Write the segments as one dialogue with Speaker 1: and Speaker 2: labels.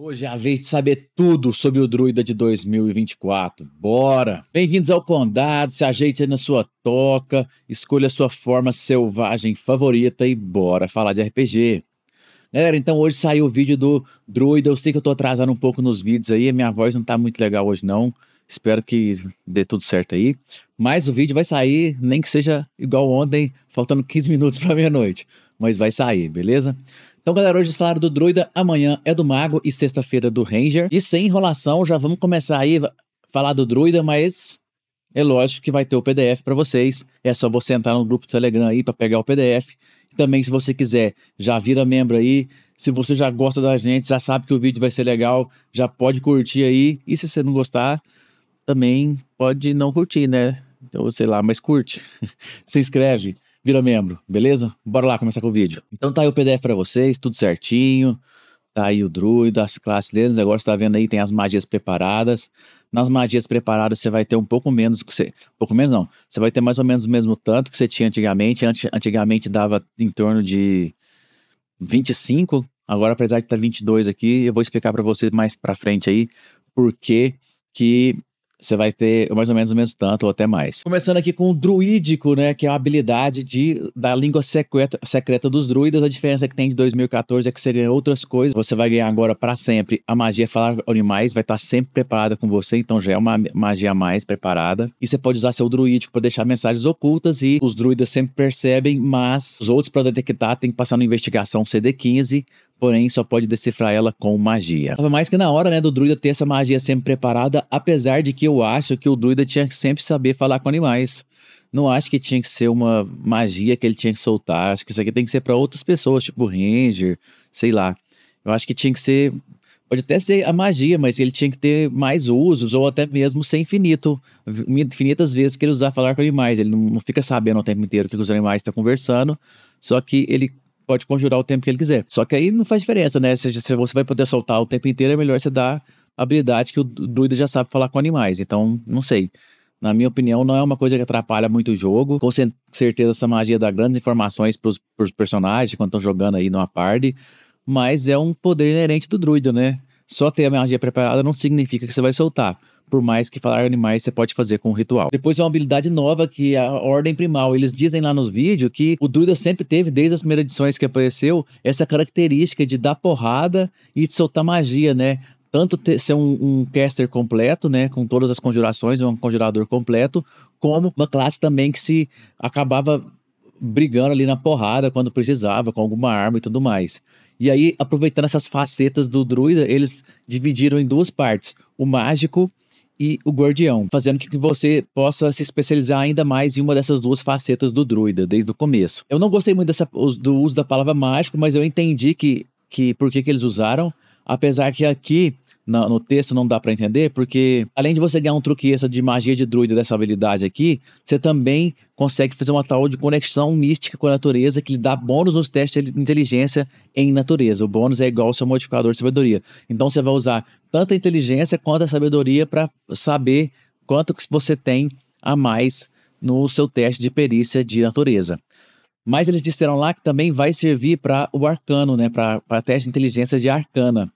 Speaker 1: Hoje é a vez de saber tudo sobre o Druida de 2024. Bora! Bem-vindos ao Condado, se ajeite na sua toca, escolha a sua forma selvagem favorita e bora falar de RPG. Galera, então hoje saiu o vídeo do Druida. Eu sei que eu tô atrasando um pouco nos vídeos aí, a minha voz não tá muito legal hoje não. Espero que dê tudo certo aí. Mas o vídeo vai sair, nem que seja igual ontem, faltando 15 minutos para meia-noite. Mas vai sair, beleza? Então, galera, hoje falaram do Druida, amanhã é do Mago e sexta-feira do Ranger. E sem enrolação, já vamos começar aí a falar do Druida, mas é lógico que vai ter o PDF para vocês. É só você entrar no grupo do Telegram aí para pegar o PDF. E também, se você quiser, já vira membro aí. Se você já gosta da gente, já sabe que o vídeo vai ser legal, já pode curtir aí. E se você não gostar, também pode não curtir, né? Então, sei lá, mas curte. se inscreve vira membro, beleza? Bora lá começar com o vídeo. Então tá aí o PDF para vocês, tudo certinho. Tá aí o druido, as classes deles. Agora você tá vendo aí, tem as magias preparadas. Nas magias preparadas você vai ter um pouco menos que você... Um pouco menos não. Você vai ter mais ou menos o mesmo tanto que você tinha antigamente. Antigamente dava em torno de 25. Agora, apesar de estar tá 22 aqui, eu vou explicar para vocês mais para frente aí por que que você vai ter mais ou menos o mesmo tanto, ou até mais. Começando aqui com o druídico, né? Que é uma habilidade de, da língua secreta, secreta dos druidas. A diferença que tem de 2014 é que você ganha outras coisas. Você vai ganhar agora para sempre a magia falar animais, vai estar tá sempre preparada com você, então já é uma magia mais preparada. E você pode usar seu druídico para deixar mensagens ocultas e os druidas sempre percebem, mas os outros para detectar tem que passar na investigação CD15 porém só pode decifrar ela com magia. Tava mais que na hora, né, do druida ter essa magia sempre preparada, apesar de que eu acho que o druida tinha que sempre saber falar com animais. Não acho que tinha que ser uma magia que ele tinha que soltar, acho que isso aqui tem que ser para outras pessoas, tipo ranger, sei lá. Eu acho que tinha que ser Pode até ser a magia, mas ele tinha que ter mais usos, ou até mesmo ser infinito. Infinitas vezes que ele usar falar com animais. Ele não fica sabendo o tempo inteiro o que os animais estão conversando, só que ele pode conjurar o tempo que ele quiser. Só que aí não faz diferença, né? Se, se você vai poder soltar o tempo inteiro, é melhor você dar a habilidade que o druida já sabe falar com animais. Então, não sei. Na minha opinião, não é uma coisa que atrapalha muito o jogo. Com certeza, essa magia dá grandes informações para os personagens quando estão jogando aí numa party. Mas é um poder inerente do druida, né? Só ter a magia preparada não significa que você vai soltar por mais que falar animais você pode fazer com o ritual. Depois é uma habilidade nova que é a ordem primal. Eles dizem lá nos vídeos que o druida sempre teve, desde as primeiras edições que apareceu, essa característica de dar porrada e de soltar magia, né? tanto ter, ser um, um, caster completo, né, com todas as conjurações, um conjurador completo, como uma classe também que se acabava brigando ali na porrada quando precisava, com alguma arma e tudo mais. E aí, aproveitando essas facetas do druida, eles dividiram em duas partes: o mágico e o guardião, fazendo que você possa se especializar ainda mais em uma dessas duas facetas do druida desde o começo. Eu não gostei muito dessa, do uso da palavra mágico, mas eu entendi que, que por que eles usaram, apesar que aqui no, no texto não dá para entender, porque além de você ganhar um truque essa de magia de druida dessa habilidade aqui, você também consegue fazer uma tal de conexão mística com a natureza que lhe dá bônus nos testes de inteligência em natureza. O bônus é igual ao seu modificador de sabedoria. Então você vai usar tanto a inteligência quanto a sabedoria para saber quanto que você tem a mais no seu teste de perícia de natureza. Mas eles disseram lá que também vai servir para o arcano, né? Para teste de inteligência de arcana.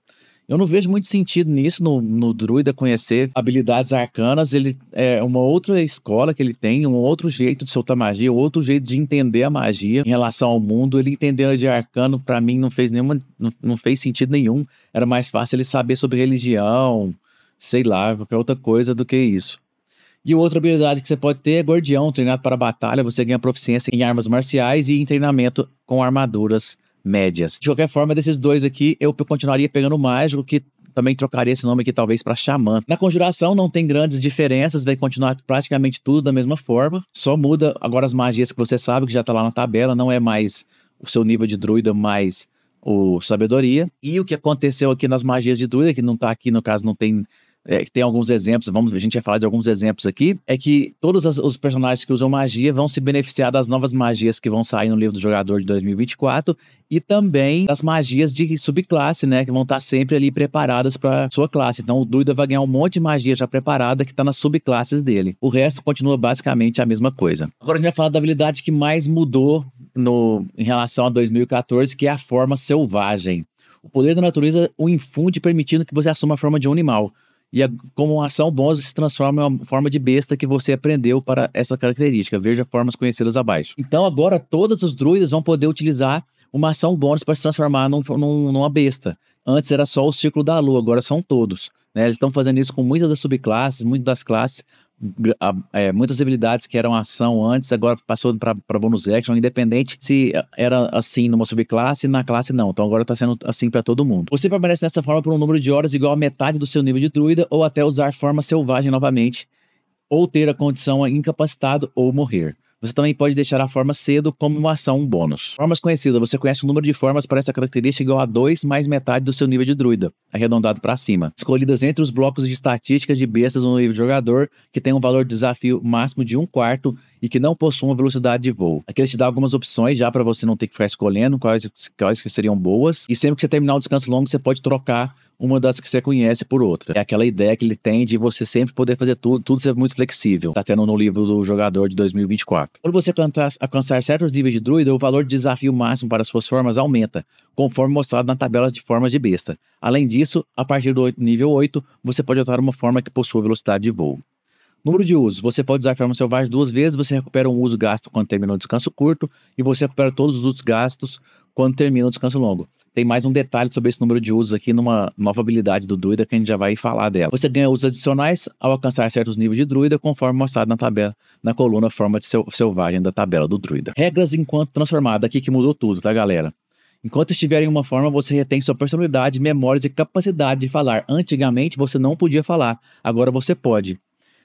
Speaker 1: Eu não vejo muito sentido nisso, no, no druida conhecer habilidades arcanas. Ele é uma outra escola que ele tem, um outro jeito de soltar magia, outro jeito de entender a magia em relação ao mundo. Ele entender de arcano, para mim, não fez nenhuma. Não, não fez sentido nenhum. Era mais fácil ele saber sobre religião, sei lá, qualquer outra coisa do que isso. E outra habilidade que você pode ter é Gordião, treinado para batalha. Você ganha proficiência em armas marciais e em treinamento com armaduras médias. De qualquer forma, desses dois aqui, eu continuaria pegando o mágico, que também trocaria esse nome aqui talvez para xamã. Na conjuração não tem grandes diferenças, vai continuar praticamente tudo da mesma forma, só muda agora as magias que você sabe que já tá lá na tabela, não é mais o seu nível de druida mais o sabedoria. E o que aconteceu aqui nas magias de druida, que não tá aqui no caso não tem é, tem alguns exemplos, vamos, a gente vai falar de alguns exemplos aqui, é que todos as, os personagens que usam magia vão se beneficiar das novas magias que vão sair no livro do jogador de 2024 e também das magias de subclasse, né, que vão estar sempre ali preparadas para sua classe. Então o Druida vai ganhar um monte de magia já preparada que está nas subclasses dele. O resto continua basicamente a mesma coisa. Agora a gente vai falar da habilidade que mais mudou no, em relação a 2014, que é a forma selvagem. O poder da natureza o infunde permitindo que você assuma a forma de um animal. E a, como uma ação bônus, se transforma em uma forma de besta que você aprendeu para essa característica. Veja formas conhecidas abaixo. Então agora todos os druidas vão poder utilizar uma ação bônus para se transformar num, num, numa besta. Antes era só o círculo da lua, agora são todos. Né? Eles estão fazendo isso com muitas das subclasses, muitas das classes, é, muitas habilidades que eram ação antes, agora passou para bonus action, independente se é, era assim numa subclasse, na classe não. Então agora tá sendo assim para todo mundo. Você permanece nessa forma por um número de horas igual a metade do seu nível de druida, ou até usar forma selvagem novamente, ou ter a condição incapacitado ou morrer. Você também pode deixar a forma cedo como uma ação bônus. Formas conhecidas. Você conhece o número de formas para essa característica igual a 2 mais metade do seu nível de druida, arredondado para cima. Escolhidas entre os blocos de estatísticas de bestas no nível de jogador, que tem um valor de desafio máximo de um quarto e que não possuam velocidade de voo. Aqui ele te dá algumas opções já para você não ter que ficar escolhendo quais, quais que seriam boas. E sempre que você terminar o descanso longo, você pode trocar uma das que você conhece por outra. É aquela ideia que ele tem de você sempre poder fazer tudo, tudo ser muito flexível. Tá tendo no livro do jogador de 2024. Quando você alcançar certos níveis de druida, o valor de desafio máximo para suas formas aumenta, conforme mostrado na tabela de formas de besta. Além disso, a partir do nível 8, você pode adotar uma forma que possua velocidade de voo. Número de usos. Você pode usar fermento selvagem duas vezes, você recupera um uso gasto quando termina o descanso curto e você recupera todos os usos gastos quando termina o descanso longo. Tem mais um detalhe sobre esse número de usos aqui numa nova habilidade do druida que a gente já vai falar dela. Você ganha usos adicionais ao alcançar certos níveis de druida, conforme mostrado na tabela, na coluna forma de selvagem da tabela do druida. Regras enquanto transformada, aqui que mudou tudo, tá galera? Enquanto estiver em uma forma, você retém sua personalidade, memórias e capacidade de falar. Antigamente você não podia falar, agora você pode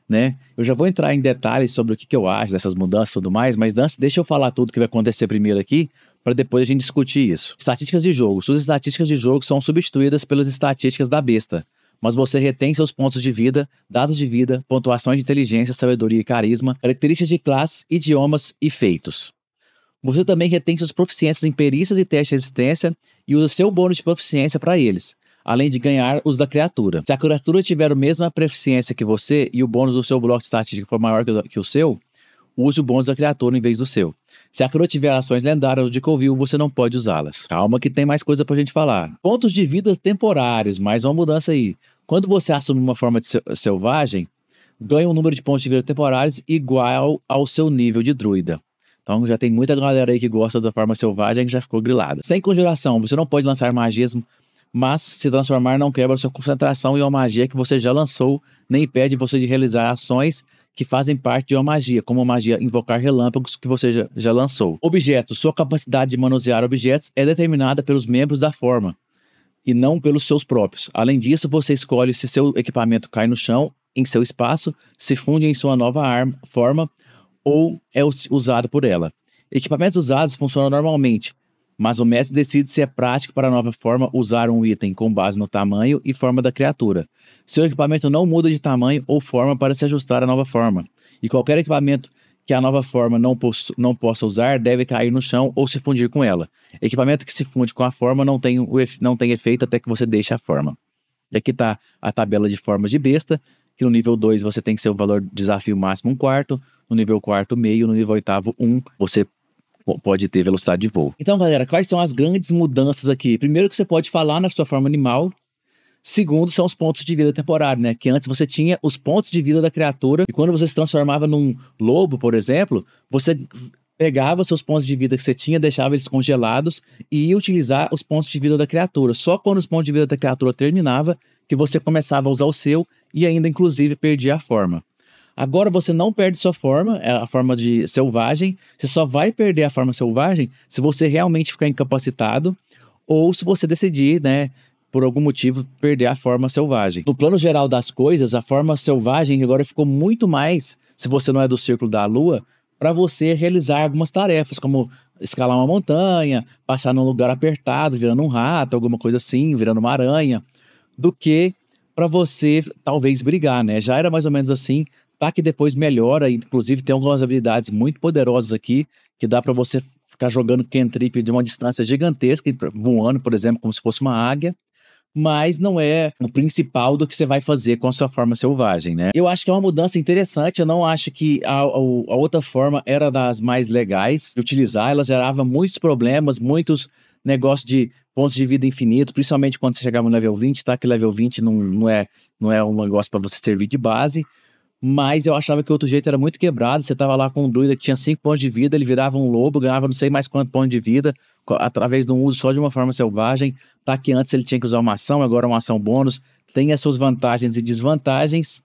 Speaker 1: né? Eu já vou entrar em detalhes sobre o que, que eu acho dessas mudanças e tudo mais, mas antes, deixa eu falar tudo que vai acontecer primeiro aqui, para depois a gente discutir isso. Estatísticas de jogo. Suas estatísticas de jogo são substituídas pelas estatísticas da besta, mas você retém seus pontos de vida, dados de vida, pontuações de inteligência, sabedoria e carisma, características de classe, idiomas e feitos. Você também retém suas proficiências em perícias e testes de resistência e usa seu bônus de proficiência para eles além de ganhar os da criatura. Se a criatura tiver a mesma proficiência que você e o bônus do seu bloco de estatística for maior que o seu, use o bônus da criatura em vez do seu. Se a criatura tiver ações lendárias ou de Covil, você não pode usá-las. Calma que tem mais coisa pra gente falar. Pontos de vida temporários, mais uma mudança aí. Quando você assume uma forma selvagem, ganha um número de pontos de vida temporários igual ao seu nível de druida. Então já tem muita galera aí que gosta da forma selvagem que já ficou grilada. Sem conjuração, você não pode lançar magias mas se transformar não quebra sua concentração e uma magia que você já lançou, nem impede você de realizar ações que fazem parte de uma magia, como a magia invocar relâmpagos que você já, já lançou. Objeto: Sua capacidade de manusear objetos é determinada pelos membros da forma e não pelos seus próprios. Além disso, você escolhe se seu equipamento cai no chão, em seu espaço, se funde em sua nova arma, forma ou é usado por ela. Equipamentos usados funcionam normalmente, mas o mestre decide se é prático para a nova forma usar um item com base no tamanho e forma da criatura. Seu equipamento não muda de tamanho ou forma para se ajustar à nova forma. E qualquer equipamento que a nova forma não, não, possa usar deve cair no chão ou se fundir com ela. Equipamento que se funde com a forma não tem, não tem efeito até que você deixe a forma. E aqui está a tabela de formas de besta, que no nível 2 você tem que ser o valor desafio máximo um quarto, no nível quarto meio, no nível oitavo um, você pode ter velocidade de voo. Então, galera, quais são as grandes mudanças aqui? Primeiro que você pode falar na sua forma animal. Segundo, são os pontos de vida temporário, né? Que antes você tinha os pontos de vida da criatura, e quando você se transformava num lobo, por exemplo, você pegava seus pontos de vida que você tinha, deixava eles congelados e ia utilizar os pontos de vida da criatura. Só quando os pontos de vida da criatura terminava que você começava a usar o seu e ainda inclusive perdia a forma. Agora você não perde sua forma, é a forma de selvagem. Você só vai perder a forma selvagem se você realmente ficar incapacitado ou se você decidir, né, por algum motivo, perder a forma selvagem. No plano geral das coisas, a forma selvagem agora ficou muito mais, se você não é do círculo da lua, para você realizar algumas tarefas, como escalar uma montanha, passar num lugar apertado, virando um rato, alguma coisa assim, virando uma aranha, do que para você talvez brigar, né? Já era mais ou menos assim tá que depois melhora, inclusive tem algumas habilidades muito poderosas aqui que dá para você ficar jogando cantrip de uma distância gigantesca, voando, por exemplo, como se fosse uma águia, mas não é o principal do que você vai fazer com a sua forma selvagem, né? Eu acho que é uma mudança interessante, eu não acho que a, a, a outra forma era das mais legais de utilizar, ela gerava muitos problemas, muitos negócios de pontos de vida infinito, principalmente quando você chegava no level 20, tá? Que level 20 não, não, é, não é um negócio para você servir de base, mas eu achava que o outro jeito era muito quebrado. Você tava lá com um druida que tinha cinco pontos de vida, ele virava um lobo, ganhava não sei mais quanto ponto de vida, através de um uso só de uma forma selvagem. Tá que antes ele tinha que usar uma ação, agora é uma ação bônus. Tem as suas vantagens e desvantagens.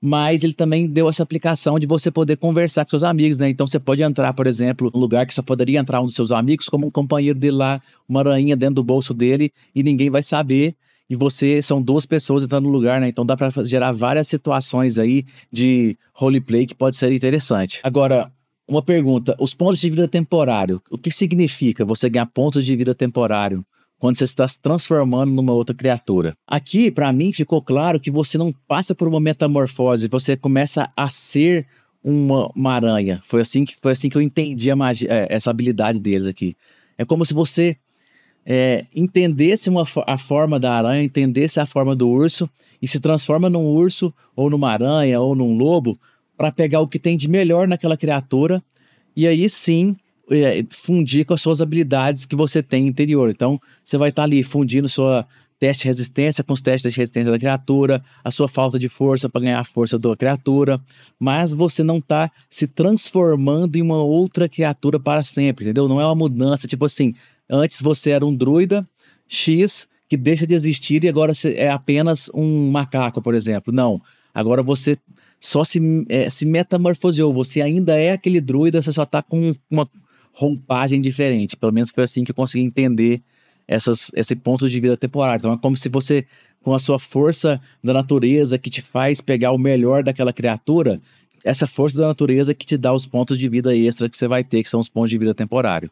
Speaker 1: Mas ele também deu essa aplicação de você poder conversar com seus amigos, né? Então você pode entrar, por exemplo, num lugar que só poderia entrar um dos seus amigos, como um companheiro dele lá, uma aranha dentro do bolso dele, e ninguém vai saber e você são duas pessoas entrando no lugar, né? Então dá para gerar várias situações aí de roleplay que pode ser interessante. Agora, uma pergunta: os pontos de vida temporário, o que significa você ganhar pontos de vida temporário? Quando você está se transformando numa outra criatura. Aqui, para mim, ficou claro que você não passa por uma metamorfose, você começa a ser uma, uma aranha. Foi assim, que, foi assim que eu entendi magia, é, essa habilidade deles aqui. É como se você é, entendesse uma, a forma da aranha, entendesse é a forma do urso e se transforma num urso ou numa aranha ou num lobo para pegar o que tem de melhor naquela criatura e aí sim é, fundir com as suas habilidades que você tem interior. Então você vai estar tá ali fundindo sua teste de resistência com os testes de resistência da criatura, a sua falta de força para ganhar a força da criatura, mas você não está se transformando em uma outra criatura para sempre, entendeu? Não é uma mudança, tipo assim, Antes você era um druida X que deixa de existir e agora é apenas um macaco, por exemplo. Não. Agora você só se, é, se metamorfoseou. Você ainda é aquele druida, você só está com uma roupagem diferente. Pelo menos foi assim que eu consegui entender essas, esse ponto de vida temporário. Então é como se você, com a sua força da natureza que te faz pegar o melhor daquela criatura, essa força da natureza que te dá os pontos de vida extra que você vai ter, que são os pontos de vida temporário.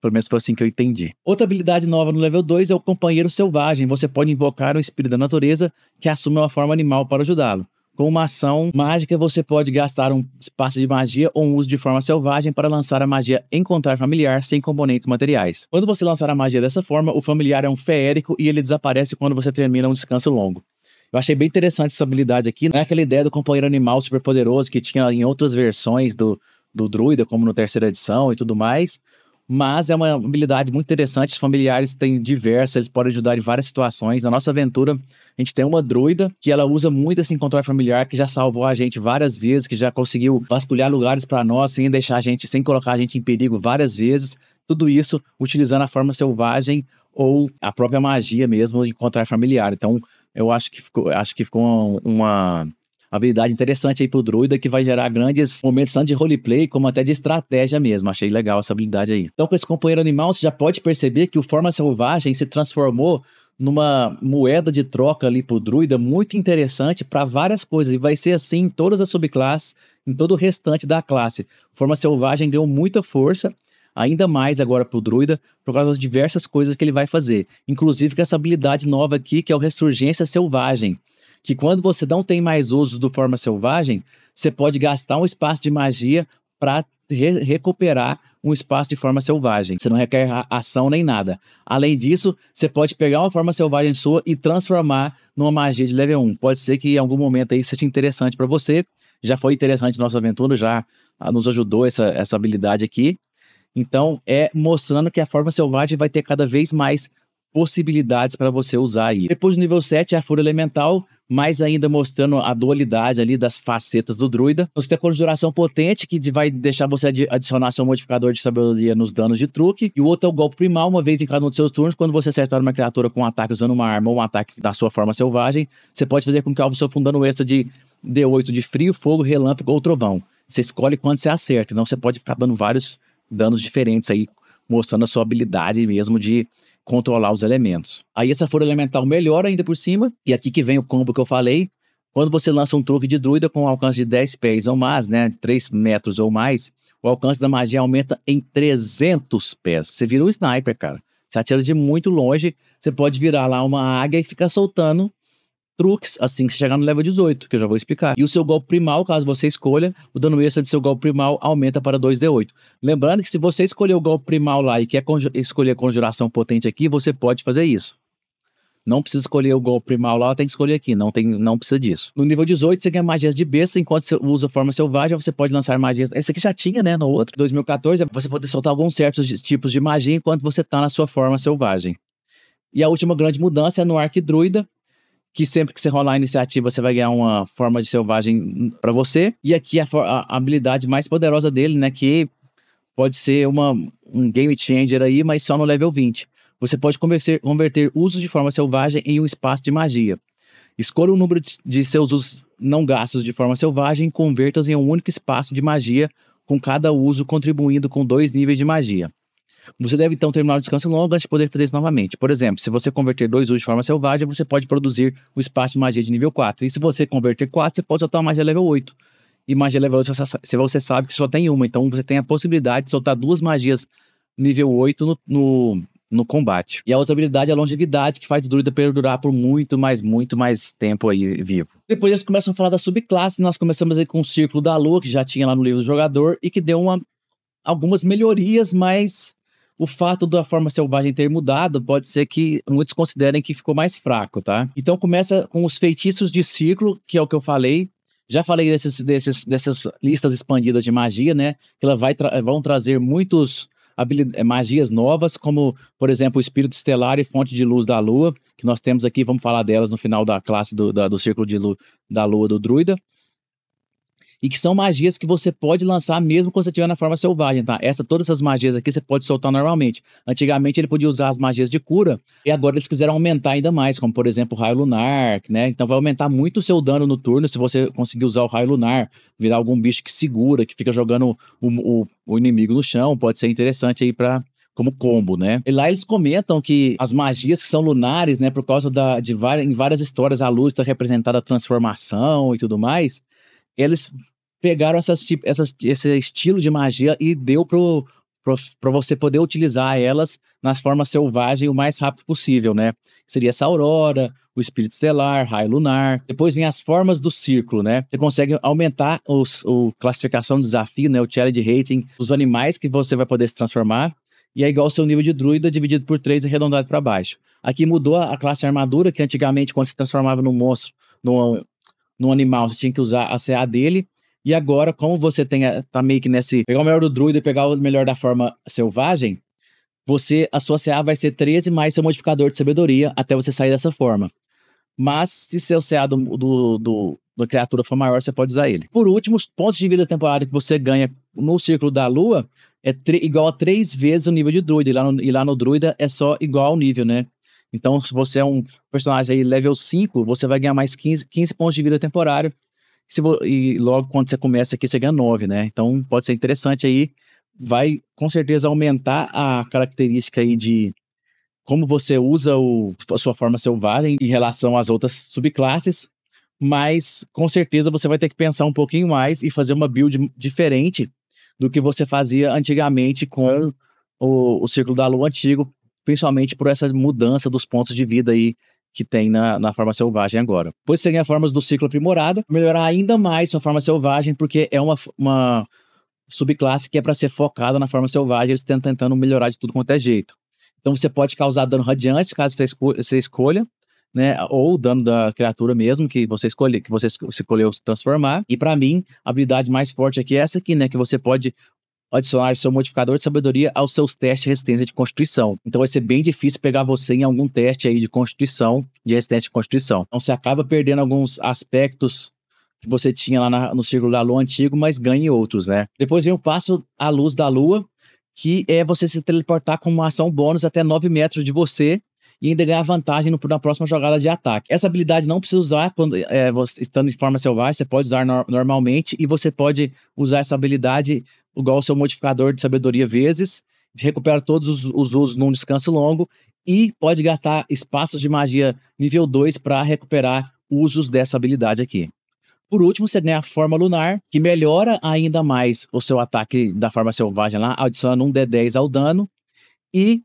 Speaker 1: Pelo menos foi assim que eu entendi. Outra habilidade nova no level 2 é o companheiro selvagem. Você pode invocar um espírito da natureza que assume uma forma animal para ajudá-lo. Com uma ação mágica, você pode gastar um espaço de magia ou um uso de forma selvagem para lançar a magia Encontrar Familiar sem componentes materiais. Quando você lançar a magia dessa forma, o familiar é um feérico e ele desaparece quando você termina um descanso longo. Eu achei bem interessante essa habilidade aqui. Não é aquela ideia do companheiro animal super poderoso que tinha em outras versões do, do Druida, como no terceira edição e tudo mais. Mas é uma habilidade muito interessante. Os familiares têm diversas, eles podem ajudar em várias situações. Na nossa aventura, a gente tem uma druida que ela usa muito esse controle familiar, que já salvou a gente várias vezes, que já conseguiu vasculhar lugares para nós sem deixar a gente, sem colocar a gente em perigo várias vezes. Tudo isso utilizando a forma selvagem ou a própria magia mesmo de encontrar familiar. Então, eu acho que ficou, acho que ficou uma, habilidade interessante aí pro druida que vai gerar grandes momentos tanto de roleplay como até de estratégia mesmo. Achei legal essa habilidade aí. Então, com esse companheiro animal, você já pode perceber que o Forma Selvagem se transformou numa moeda de troca ali pro druida muito interessante para várias coisas. E vai ser assim em todas as subclasses, em todo o restante da classe. Forma Selvagem deu muita força, ainda mais agora pro druida, por causa das diversas coisas que ele vai fazer. Inclusive com essa habilidade nova aqui, que é o Ressurgência Selvagem que quando você não tem mais uso do forma selvagem, você pode gastar um espaço de magia para re recuperar um espaço de forma selvagem. Você não requer ação nem nada. Além disso, você pode pegar uma forma selvagem sua e transformar numa magia de level 1. Pode ser que em algum momento aí seja interessante para você. Já foi interessante nossa aventura, já ah, nos ajudou essa, essa habilidade aqui. Então, é mostrando que a forma selvagem vai ter cada vez mais possibilidades para você usar aí. Depois do nível 7, a fúria elemental, mas ainda mostrando a dualidade ali das facetas do druida. Você tem a conjuração potente, que vai deixar você adicionar seu modificador de sabedoria nos danos de truque. E o outro é o golpe primal, uma vez em cada um dos seus turnos. Quando você acertar uma criatura com um ataque usando uma arma ou um ataque da sua forma selvagem, você pode fazer com que o alvo sofra um dano extra de D8 de frio, fogo, relâmpago ou trovão. Você escolhe quando você acerta, então você pode ficar dando vários danos diferentes aí, mostrando a sua habilidade mesmo de controlar os elementos. Aí essa folha elemental melhora ainda por cima, e aqui que vem o combo que eu falei. Quando você lança um truque de druida com um alcance de 10 pés ou mais, né, de 3 metros ou mais, o alcance da magia aumenta em 300 pés. Você vira um sniper, cara. Você atira de muito longe, você pode virar lá uma águia e ficar soltando truques assim que você chegar no level 18, que eu já vou explicar. E o seu golpe primal, caso você escolha, o dano extra de seu golpe primal aumenta para 2d8. Lembrando que se você escolher o golpe primal lá e quer escolher conjuração potente aqui, você pode fazer isso. Não precisa escolher o golpe primal lá, tem que escolher aqui. Não, tem, não precisa disso. No nível 18, você ganha magias de besta. Enquanto você usa forma selvagem, você pode lançar magias. Esse aqui já tinha, né? No outro, 2014, você pode soltar alguns certos tipos de magia enquanto você tá na sua forma selvagem. E a última grande mudança é no Arquidruida, que sempre que você rolar a iniciativa, você vai ganhar uma forma de selvagem para você. E aqui a, a, habilidade mais poderosa dele, né? Que pode ser uma, um game changer aí, mas só no level 20. Você pode converter, converter usos de forma selvagem em um espaço de magia. Escolha o um número de, de seus usos não gastos de forma selvagem e converta-os em um único espaço de magia, com cada uso contribuindo com dois níveis de magia. Você deve então terminar o descanso longo antes de poder fazer isso novamente. Por exemplo, se você converter dois usos de forma selvagem, você pode produzir o espaço de magia de nível 4. E se você converter 4, você pode soltar uma magia level 8. E magia level 8, se você sabe que só tem uma, então você tem a possibilidade de soltar duas magias nível 8 no, no, no combate. E a outra habilidade é a longevidade, que faz o druida perdurar por muito, mais, muito mais tempo aí vivo. Depois eles começam a falar da subclasse. nós começamos aí com o Círculo da Lua, que já tinha lá no livro do jogador, e que deu uma, algumas melhorias, mas o fato da forma selvagem ter mudado pode ser que muitos considerem que ficou mais fraco, tá? Então começa com os feitiços de ciclo, que é o que eu falei, já falei desses, desses, dessas listas expandidas de magia, né? Que ela vai tra vão trazer muitos eh, magias novas, como, por exemplo, o Espírito Estelar e Fonte de Luz da Lua, que nós temos aqui, vamos falar delas no final da classe do, da, do Círculo de Luz da Lua do Druida e que são magias que você pode lançar mesmo quando você estiver na forma selvagem, tá? Essa, todas essas magias aqui você pode soltar normalmente. Antigamente ele podia usar as magias de cura, e agora eles quiseram aumentar ainda mais, como por exemplo o raio lunar, né? Então vai aumentar muito o seu dano no turno se você conseguir usar o raio lunar, virar algum bicho que segura, que fica jogando o, o, o inimigo no chão, pode ser interessante aí para como combo, né? E lá eles comentam que as magias que são lunares, né, por causa da, de várias, em várias histórias a luz está representada a transformação e tudo mais, eles pegaram essas, essas, esse estilo de magia e deu pro para você poder utilizar elas nas formas selvagens o mais rápido possível, né? Seria essa aurora, o espírito estelar, raio lunar. Depois vem as formas do círculo, né? Você consegue aumentar os, o classificação do desafio, né? O challenge rating, os animais que você vai poder se transformar. E é igual ao seu nível de druida dividido por 3 arredondado para baixo. Aqui mudou a classe armadura, que antigamente, quando se transformava num monstro, num no animal, você tinha que usar a CA dele. E agora, como você tem tá meio que nesse. Pegar o melhor do druida e pegar o melhor da forma selvagem, você, a sua CA vai ser 13 mais seu modificador de sabedoria até você sair dessa forma. Mas se seu CA do, do, do, do criatura for maior, você pode usar ele. Por último, os pontos de vida temporária que você ganha no círculo da lua é igual a três vezes o nível de druida. E lá no, e lá no druida é só igual ao nível, né? Então, se você é um personagem aí level 5, você vai ganhar mais 15, 15 pontos de vida temporário. Vo... E logo quando você começa aqui, você ganha 9, né? Então, pode ser interessante aí. Vai com certeza aumentar a característica aí de como você usa o... a sua forma selvagem em relação às outras subclasses. Mas com certeza você vai ter que pensar um pouquinho mais e fazer uma build diferente do que você fazia antigamente com o, o Círculo da Lua antigo, principalmente por essa mudança dos pontos de vida aí que tem na, na forma selvagem agora. Pois seriam formas do ciclo aprimorado, melhorar ainda mais sua forma selvagem, porque é uma, uma subclasse que é para ser focada na forma selvagem, eles estão tentando melhorar de tudo quanto é jeito. Então você pode causar dano radiante, caso você escolha, né, ou dano da criatura mesmo que você escolhe, que você escolheu transformar. E para mim, a habilidade mais forte aqui é essa aqui, né, que você pode adicionar seu modificador de sabedoria aos seus testes de resistência de constituição. Então vai ser bem difícil pegar você em algum teste aí de constituição, de resistência de constituição. Então você acaba perdendo alguns aspectos que você tinha lá na, no Círculo da Lua antigo, mas em outros, né? Depois vem o passo à luz da Lua, que é você se teleportar com uma ação bônus até 9 metros de você e ainda ganhar vantagem no, na próxima jogada de ataque. Essa habilidade não precisa usar quando é, você, estando em forma selvagem, você pode usar no, normalmente e você pode usar essa habilidade igual o seu modificador de sabedoria vezes, recupera todos os, os usos num descanso longo e pode gastar espaços de magia nível 2 para recuperar usos dessa habilidade aqui. Por último, você ganha a forma lunar, que melhora ainda mais o seu ataque da forma selvagem lá, adicionando um D10 ao dano. E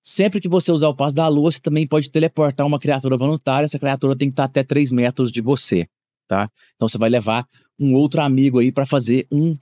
Speaker 1: sempre que você usar o passo da lua, você também pode teleportar uma criatura voluntária. Essa criatura tem que estar tá até 3 metros de você, tá? Então você vai levar um outro amigo aí para fazer um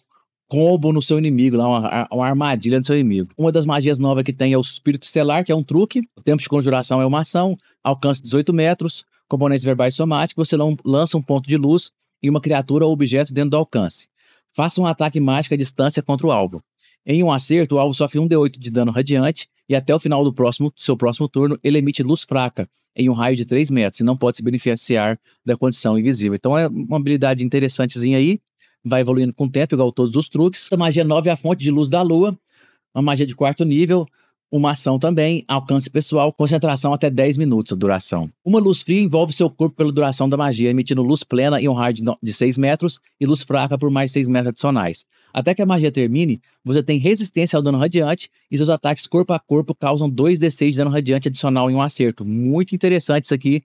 Speaker 1: combo no seu inimigo, lá, uma, uma, armadilha no seu inimigo. Uma das magias novas que tem é o Espírito Estelar, que é um truque. O tempo de conjuração é uma ação, alcance 18 metros, componentes verbais somáticos, você lança um ponto de luz e uma criatura ou objeto dentro do alcance. Faça um ataque mágico à distância contra o alvo. Em um acerto, o alvo sofre 1d8 de dano radiante e até o final do próximo, seu próximo turno ele emite luz fraca em um raio de 3 metros e não pode se beneficiar da condição invisível. Então é uma habilidade interessantezinha aí vai evoluindo com o tempo, igual todos os truques. A magia 9 é a fonte de luz da lua, uma magia de quarto nível, uma ação também, alcance pessoal, concentração até 10 minutos a duração. Uma luz fria envolve seu corpo pela duração da magia, emitindo luz plena e um raio de 6 metros e luz fraca por mais 6 metros adicionais. Até que a magia termine, você tem resistência ao dano radiante e seus ataques corpo a corpo causam 2d6 de dano radiante adicional em um acerto. Muito interessante isso aqui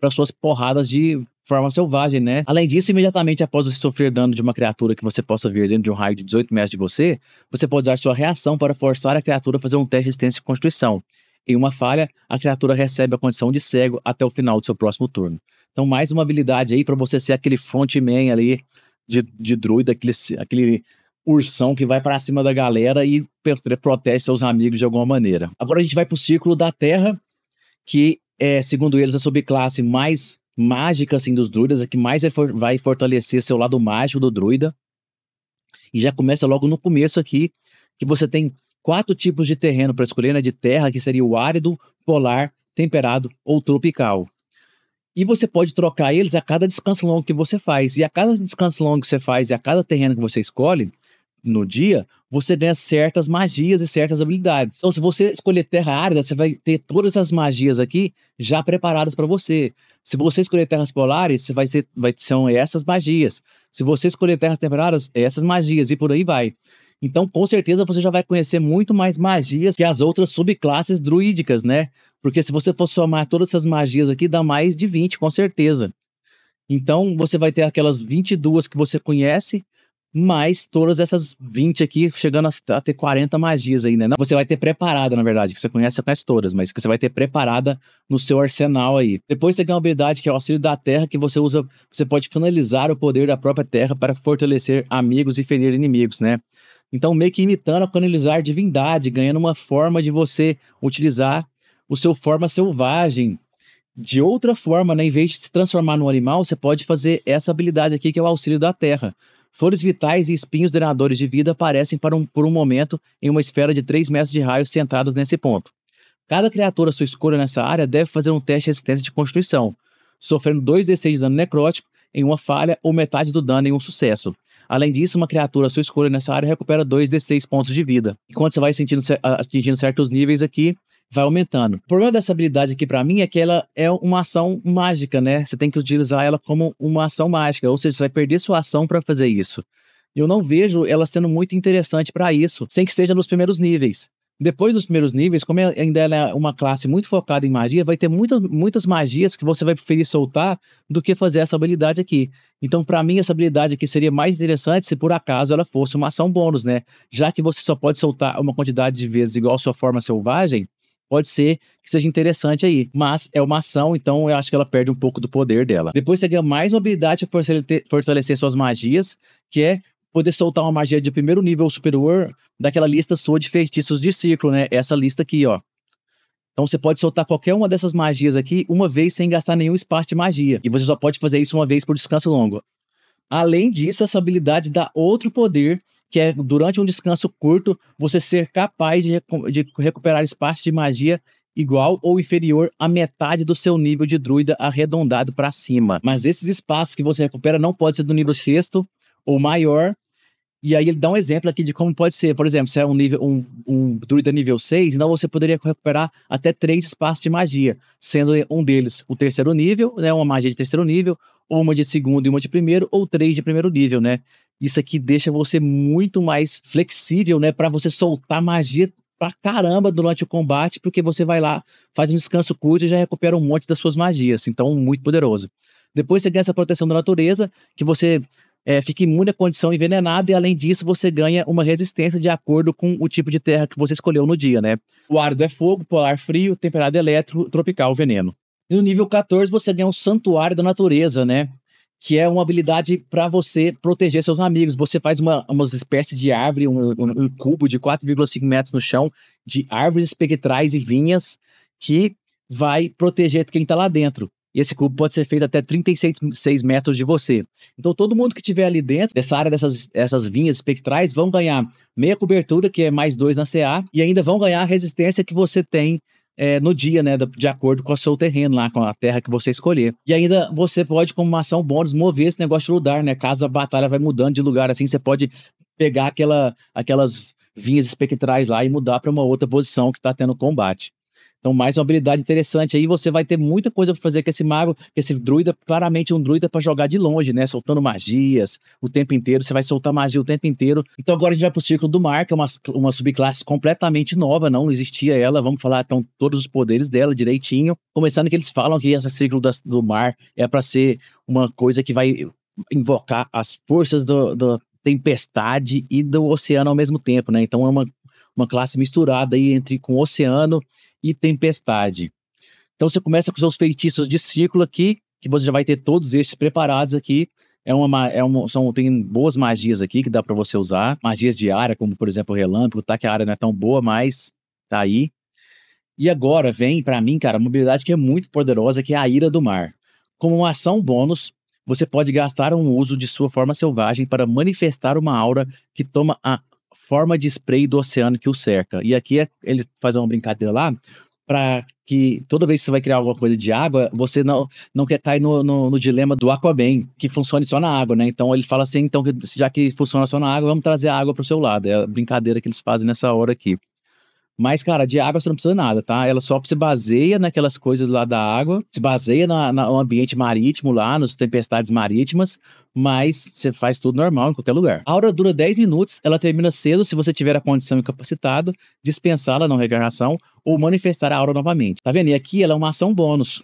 Speaker 1: para suas porradas de forma selvagem, né? Além disso, imediatamente após você sofrer dano de uma criatura que você possa ver dentro de um raio de 18 metros de você, você pode usar sua reação para forçar a criatura a fazer um teste de resistência e constituição. Em uma falha, a criatura recebe a condição de cego até o final do seu próximo turno. Então, mais uma habilidade aí para você ser aquele frontman ali de, de druida, aquele, aquele ursão que vai para cima da galera e protege seus amigos de alguma maneira. Agora a gente vai para o Círculo da Terra, que é, segundo eles, a subclasse mais mágica assim, dos druidas, a é que mais vai fortalecer seu lado mágico do druida. E já começa logo no começo aqui, que você tem quatro tipos de terreno para escolher, né? De terra, que seria o árido, polar, temperado ou tropical. E você pode trocar eles a cada descanso longo que você faz. E a cada descanso longo que você faz e a cada terreno que você escolhe, no dia, você ganha certas magias e certas habilidades. Então, se você escolher terra árida, você vai ter todas as magias aqui já preparadas para você. Se você escolher terras polares, você vai ser, vai, são essas magias. Se você escolher terras temperadas, é essas magias e por aí vai. Então, com certeza, você já vai conhecer muito mais magias que as outras subclasses druídicas, né? Porque se você for somar todas essas magias aqui, dá mais de 20, com certeza. Então, você vai ter aquelas 22 que você conhece, mais todas essas 20 aqui, chegando a ter 40 magias aí, né? Você vai ter preparada, na verdade, que você conhece, você conhece todas, mas que você vai ter preparada no seu arsenal aí. Depois você ganha uma habilidade que é o auxílio da terra, que você usa, você pode canalizar o poder da própria terra para fortalecer amigos e ferir inimigos, né? Então, meio que imitando a canalizar divindade, ganhando uma forma de você utilizar o seu forma selvagem de outra forma, né? Em vez de se transformar num animal, você pode fazer essa habilidade aqui, que é o auxílio da terra. Flores vitais e espinhos drenadores de vida aparecem um, por um momento em uma esfera de 3 metros de raio centrados nesse ponto. Cada criatura à sua escolha nessa área deve fazer um teste de resistência de constituição, sofrendo 2d6 de dano necrótico em uma falha ou metade do dano em um sucesso. Além disso, uma criatura à sua escolha nessa área recupera 2d6 pontos de vida. E quando você vai sentindo, atingindo certos níveis aqui, vai aumentando. O problema dessa habilidade aqui para mim é que ela é uma ação mágica, né? Você tem que utilizar ela como uma ação mágica, ou seja, você vai perder sua ação para fazer isso. Eu não vejo ela sendo muito interessante para isso, sem que seja nos primeiros níveis. Depois dos primeiros níveis, como é, ainda é uma classe muito focada em magia, vai ter muitas, muitas magias que você vai preferir soltar do que fazer essa habilidade aqui. Então, para mim, essa habilidade aqui seria mais interessante se por acaso ela fosse uma ação bônus, né? Já que você só pode soltar uma quantidade de vezes igual sua forma selvagem, pode ser que seja interessante aí. Mas é uma ação, então eu acho que ela perde um pouco do poder dela. Depois você ganha mais uma habilidade para fortalecer suas magias, que é poder soltar uma magia de primeiro nível superior daquela lista sua de feitiços de ciclo, né? Essa lista aqui, ó. Então você pode soltar qualquer uma dessas magias aqui uma vez sem gastar nenhum espaço de magia. E você só pode fazer isso uma vez por descanso longo. Além disso, essa habilidade dá outro poder que é durante um descanso curto você ser capaz de, de recuperar espaço de magia igual ou inferior à metade do seu nível de druida arredondado para cima. Mas esses espaços que você recupera não pode ser do nível sexto ou maior. E aí ele dá um exemplo aqui de como pode ser. Por exemplo, se é um nível um, um druida nível 6, então você poderia recuperar até três espaços de magia, sendo um deles o terceiro nível, né, uma magia de terceiro nível, uma de segundo e uma de primeiro, ou três de primeiro nível, né? Isso aqui deixa você muito mais flexível, né? Para você soltar magia pra caramba durante o combate, porque você vai lá, faz um descanso curto e já recupera um monte das suas magias. Então, muito poderoso. Depois você ganha essa proteção da natureza, que você é, fica imune à condição envenenada, e além disso, você ganha uma resistência de acordo com o tipo de terra que você escolheu no dia, né? O árido é fogo, polar frio, temperado elétrico, tropical, veneno. E no nível 14, você ganha um santuário da natureza, né? que é uma habilidade para você proteger seus amigos. Você faz uma, uma espécie de árvore, um, um cubo de 4,5 metros no chão, de árvores espectrais e vinhas, que vai proteger quem está lá dentro. E esse cubo pode ser feito até 36 metros de você. Então, todo mundo que estiver ali dentro, dessa área dessas essas vinhas espectrais, vão ganhar meia cobertura, que é mais dois na CA, e ainda vão ganhar a resistência que você tem é, no dia, né? De acordo com o seu terreno lá, com a terra que você escolher. E ainda você pode, como uma ação bônus, mover esse negócio de lugar, né? Caso a batalha vai mudando de lugar assim, você pode pegar aquela, aquelas vinhas espectrais lá e mudar para uma outra posição que está tendo combate. Então, mais uma habilidade interessante. Aí você vai ter muita coisa para fazer com esse mago, com esse druida, claramente um druida para jogar de longe, né? Soltando magias o tempo inteiro. Você vai soltar magia o tempo inteiro. Então, agora a gente vai para o Círculo do Mar, que é uma, uma subclasse completamente nova, não existia ela. Vamos falar então todos os poderes dela direitinho. Começando que eles falam que esse Círculo das, do Mar é para ser uma coisa que vai invocar as forças do, do tempestade e do oceano ao mesmo tempo, né? Então, é uma uma classe misturada aí entre com oceano e tempestade. Então você começa com seus feitiços de círculo aqui, que você já vai ter todos estes preparados aqui. É uma, é uma, são, tem boas magias aqui que dá para você usar. Magias de área, como por exemplo o relâmpago, tá? Que a área não é tão boa, mas tá aí. E agora vem, para mim, cara, uma habilidade que é muito poderosa, que é a Ira do Mar. Como uma ação bônus, você pode gastar um uso de sua forma selvagem para manifestar uma aura que toma a forma de spray do oceano que o cerca. E aqui é, ele faz uma brincadeira lá para que toda vez que você vai criar alguma coisa de água, você não, não quer cair no, no, no, dilema do Aquaman, que funcione só na água, né? Então ele fala assim, então já que funciona só na água, vamos trazer a água para o seu lado. É a brincadeira que eles fazem nessa hora aqui. Mas, cara, de água você não precisa nada, tá? Ela só se baseia naquelas coisas lá da água, se baseia na, na, no ambiente marítimo lá, nas tempestades marítimas, mas você faz tudo normal em qualquer lugar. A aura dura 10 minutos, ela termina cedo se você tiver a condição incapacitado, dispensá-la não regeneração ou manifestar a aura novamente. Tá vendo? E aqui ela é uma ação bônus.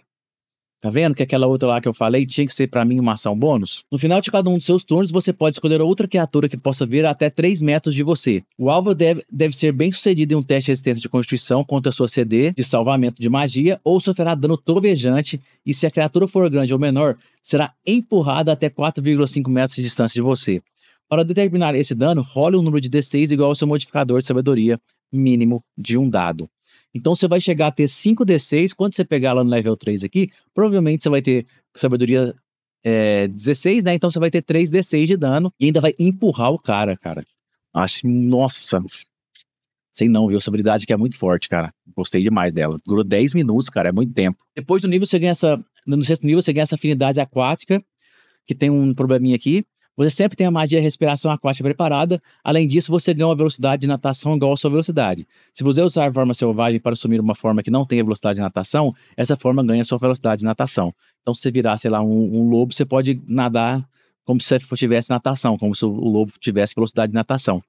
Speaker 1: Tá vendo que aquela outra lá que eu falei tinha que ser para mim uma ação bônus? No final de cada um dos seus turnos, você pode escolher outra criatura que possa vir até 3 metros de você. O alvo deve, deve ser bem sucedido em um teste de resistência de constituição contra sua CD de salvamento de magia ou sofrerá dano trovejante e se a criatura for grande ou menor, será empurrada até 4,5 metros de distância de você. Para determinar esse dano, role um número de D6 igual ao seu modificador de sabedoria mínimo de um dado. Então você vai chegar a ter 5d6. Quando você pegar lá no level 3 aqui, provavelmente você vai ter sabedoria é, 16, né? Então você vai ter 3d6 de dano e ainda vai empurrar o cara, cara. Acho, nossa. Sei não, viu? Essa habilidade que é muito forte, cara. Gostei demais dela. Durou 10 minutos, cara, é muito tempo. Depois do nível, você ganha essa. No sexto nível, você ganha essa afinidade aquática, que tem um probleminha aqui. Você sempre tem a magia de respiração aquática preparada. Além disso, você ganha uma velocidade de natação igual à sua velocidade. Se você usar a forma selvagem para assumir uma forma que não tem a velocidade de natação, essa forma ganha a sua velocidade de natação. Então, se você virar, sei lá, um, um lobo, você pode nadar como se você tivesse natação, como se o lobo tivesse velocidade de natação.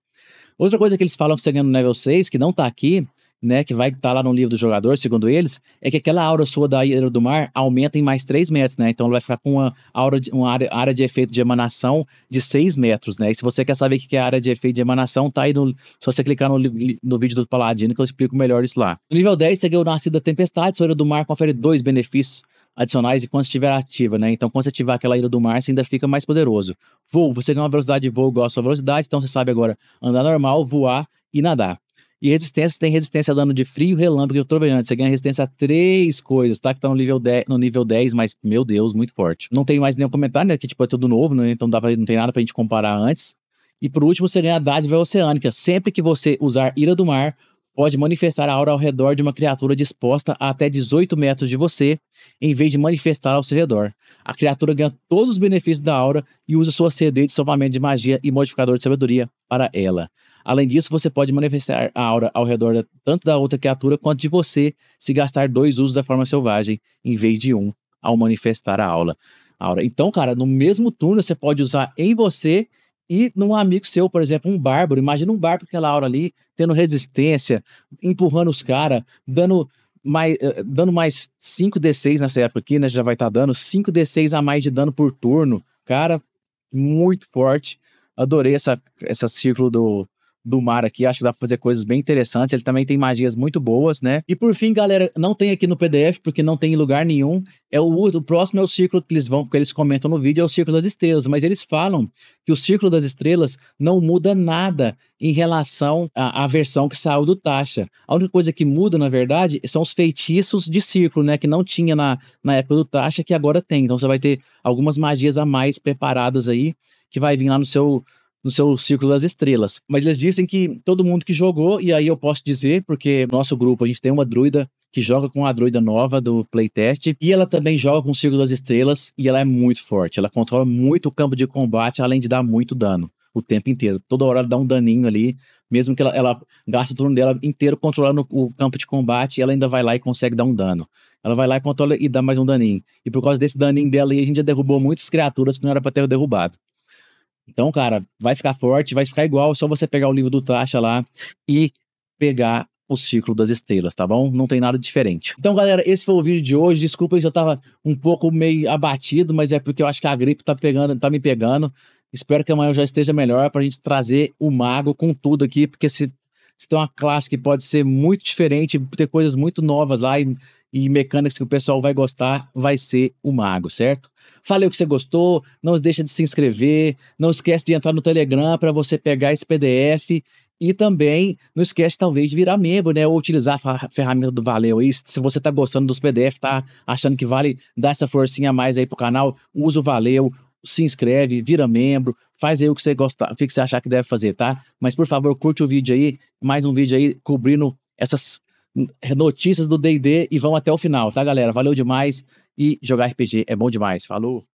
Speaker 1: Outra coisa que eles falam que você ganha no nível 6, que não está aqui, né, que vai estar tá lá no livro do jogador, segundo eles, é que aquela aura sua da Ilha do Mar aumenta em mais 3 metros, né? Então ela vai ficar com uma, aura de, uma área, área de efeito de emanação de 6 metros, né? E se você quer saber o que é a área de efeito de emanação, tá aí no, só você clicar no, no vídeo do Paladino que eu explico melhor isso lá. No nível 10, você ganhou Nascida Tempestade, sua Ilha do Mar confere dois benefícios adicionais enquanto estiver ativa, né? Então, quando você ativar aquela ilha do mar, você ainda fica mais poderoso. Voo, você ganha uma velocidade de voo igual à sua velocidade, então você sabe agora andar normal, voar e nadar. E resistência tem resistência a dano de frio, relâmpago e trovejante. Você ganha resistência a três coisas, tá? Que tá no nível 10, no nível 10, mas, meu Deus, muito forte. Não tem mais nenhum comentário, né? Que tipo, é tudo novo, né? Então dá pra, não tem nada pra gente comparar antes. E por último, você ganha a dádiva oceânica. Sempre que você usar Ira do Mar, pode manifestar a aura ao redor de uma criatura disposta a até 18 metros de você, em vez de manifestar ao seu redor. A criatura ganha todos os benefícios da aura e usa sua CD de salvamento de magia e modificador de sabedoria para ela. Além disso, você pode manifestar a aura ao redor da, tanto da outra criatura quanto de você se gastar dois usos da forma selvagem em vez de um ao manifestar a aula. aura. Então, cara, no mesmo turno você pode usar em você e num amigo seu, por exemplo, um bárbaro. Imagina um bárbaro com aquela aura ali, tendo resistência, empurrando os caras, eh, dando mais, dando mais 5d6 nessa época aqui, né? Já vai estar tá dando 5d6 a mais de dano por turno. Cara, muito forte. Adorei essa, essa círculo do, do mar aqui. Acho que dá pra fazer coisas bem interessantes. Ele também tem magias muito boas, né? E por fim, galera, não tem aqui no PDF, porque não tem em lugar nenhum. É o, o próximo é o círculo que eles vão, que eles comentam no vídeo, é o círculo das estrelas. Mas eles falam que o círculo das estrelas não muda nada em relação à, à versão que saiu do Tasha. A única coisa que muda, na verdade, são os feitiços de círculo, né? Que não tinha na, na época do Tasha, que agora tem. Então você vai ter algumas magias a mais preparadas aí, que vai vir lá no seu no seu círculo das estrelas. Mas eles dizem que todo mundo que jogou, e aí eu posso dizer, porque nosso grupo, a gente tem uma druida que joga com a druida nova do playtest, e ela também joga com o Círculo das Estrelas, e ela é muito forte, ela controla muito o campo de combate, além de dar muito dano o tempo inteiro. Toda hora ela dá um daninho ali, mesmo que ela, ela gaste o turno dela inteiro controlando o campo de combate, ela ainda vai lá e consegue dar um dano. Ela vai lá e controla e dá mais um daninho. E por causa desse daninho dela aí, a gente já derrubou muitas criaturas que não era para ter derrubado. Então, cara, vai ficar forte, vai ficar igual, só você pegar o livro do Tasha lá e pegar o ciclo das estrelas, tá bom? Não tem nada diferente. Então, galera, esse foi o vídeo de hoje. Desculpa se eu tava um pouco meio abatido, mas é porque eu acho que a gripe tá pegando, tá me pegando. Espero que amanhã eu já esteja melhor pra gente trazer o mago com tudo aqui, porque se, se tem uma classe que pode ser muito diferente, ter coisas muito novas lá e e mecânicas que o pessoal vai gostar vai ser o Mago, certo? Fale o que você gostou, não deixa de se inscrever, não esquece de entrar no Telegram para você pegar esse PDF e também não esquece talvez de virar membro, né, ou utilizar a ferramenta do Valeu aí, se você tá gostando dos PDF, tá achando que vale dar essa forcinha a mais aí pro canal, usa o Valeu, se inscreve, vira membro, faz aí o que você gostar, o que você achar que deve fazer, tá? Mas por favor, curte o vídeo aí, mais um vídeo aí cobrindo essas é, notícias do D&D e vão até o final, tá, galera? Valeu demais e jogar RPG é bom demais. Falou!